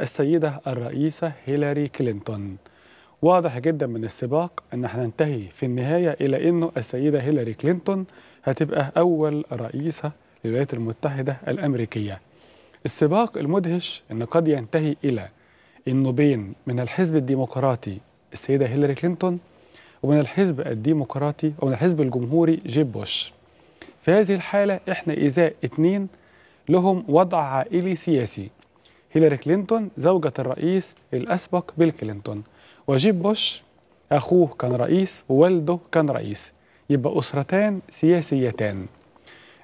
السيدة الرئيسة هيلاري كلينتون واضح جدا من السباق ان هننتهي في النهاية الى انه السيدة هيلاري كلينتون هتبقى اول رئيسة للولايات المتحدة الامريكية السباق المدهش ان قد ينتهي الى انه بين من الحزب الديمقراطي السيدة هيلاري كلينتون ومن الحزب الديمقراطي ومن الحزب الجمهوري جيب بوش في هذه الحالة احنا ازاء اتنين لهم وضع عائلي سياسي هيلاري كلينتون زوجة الرئيس الأسبق بيل كلينتون وجيب بوش أخوه كان رئيس ووالده كان رئيس يبقى أسرتان سياسيتان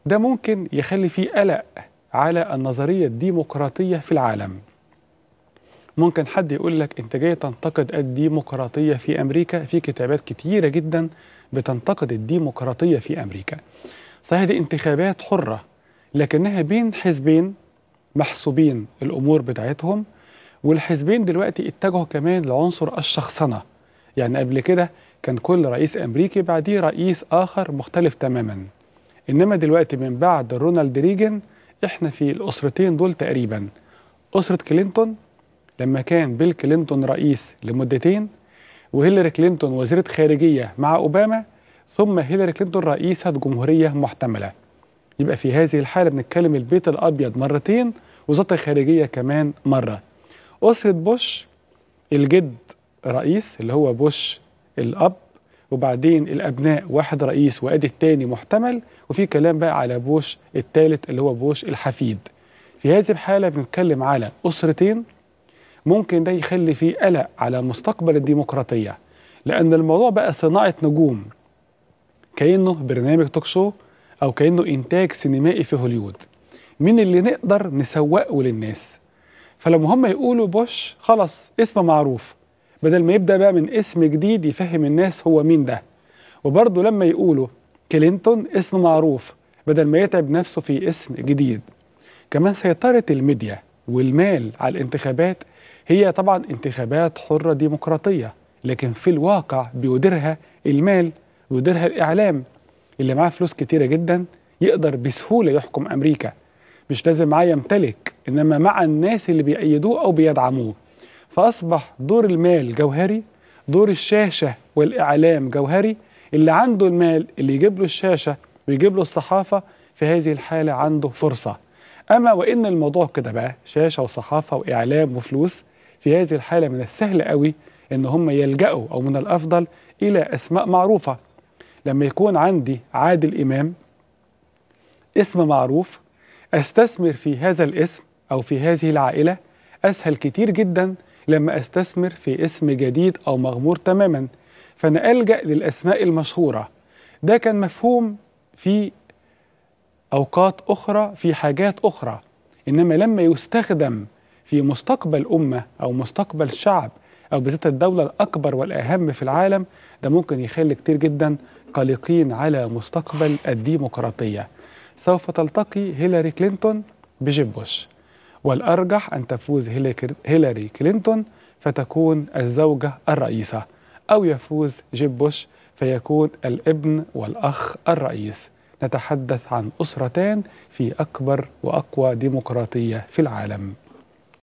ده ممكن يخلي فيه قلق على النظرية الديمقراطية في العالم ممكن حد يقول لك انت جاي تنتقد الديمقراطية في أمريكا في كتابات كتيرة جدا بتنتقد الديمقراطية في أمريكا صحيح دي انتخابات حرة لكنها بين حزبين محسوبين الامور بتاعتهم والحزبين دلوقتي اتجهوا كمان لعنصر الشخصنه يعني قبل كده كان كل رئيس امريكي بعديه رئيس اخر مختلف تماما انما دلوقتي من بعد رونالد ريجن احنا في الاسرتين دول تقريبا اسره كلينتون لما كان بيل كلينتون رئيس لمدتين وهيلاري كلينتون وزيره خارجيه مع اوباما ثم هيلاري كلينتون رئيسه جمهوريه محتمله يبقى في هذه الحاله بنتكلم البيت الابيض مرتين وزارة الخارجية كمان مرة أسرة بوش الجد رئيس اللي هو بوش الأب وبعدين الأبناء واحد رئيس وأدي الثاني محتمل وفي كلام بقى على بوش الثالث اللي هو بوش الحفيد في هذه الحالة بنتكلم على أسرتين ممكن ده يخلي فيه قلق على مستقبل الديمقراطية لأن الموضوع بقى صناعة نجوم كأنه برنامج توك شو أو كأنه إنتاج سينمائي في هوليوود مين اللي نقدر نسوقه للناس فلما هم يقولوا بوش خلاص اسم معروف بدل ما يبدا بقى من اسم جديد يفهم الناس هو مين ده وبرضه لما يقولوا كلينتون اسم معروف بدل ما يتعب نفسه في اسم جديد كمان سيطرة الميديا والمال على الانتخابات هي طبعا انتخابات حرة ديمقراطية لكن في الواقع بيديرها المال ويديرها الإعلام اللي معاه فلوس كتيرة جدا يقدر بسهولة يحكم أمريكا مش لازم معاه يمتلك انما مع الناس اللي بيأيدوه او بيدعموه فاصبح دور المال جوهري دور الشاشه والاعلام جوهري اللي عنده المال اللي يجيب له الشاشه ويجيب له الصحافه في هذه الحاله عنده فرصه اما وان الموضوع كده بقى شاشه وصحافه واعلام وفلوس في هذه الحاله من السهل قوي ان هم يلجأوا او من الافضل الى اسماء معروفه لما يكون عندي عادل امام اسم معروف استثمر في هذا الاسم أو في هذه العائلة أسهل كتير جدا لما أستثمر في اسم جديد أو مغمور تماما فأنا ألجأ للأسماء المشهورة ده كان مفهوم في أوقات أخرى في حاجات أخرى إنما لما يستخدم في مستقبل أمة أو مستقبل شعب أو بالذات الدولة الأكبر والأهم في العالم ده ممكن يخلي كتير جدا قلقين على مستقبل الديمقراطية سوف تلتقي هيلاري كلينتون بجيب بوش والأرجح أن تفوز هيلاري كلينتون فتكون الزوجة الرئيسة أو يفوز جيب بوش فيكون الابن والأخ الرئيس نتحدث عن أسرتان في أكبر وأقوى ديمقراطية في العالم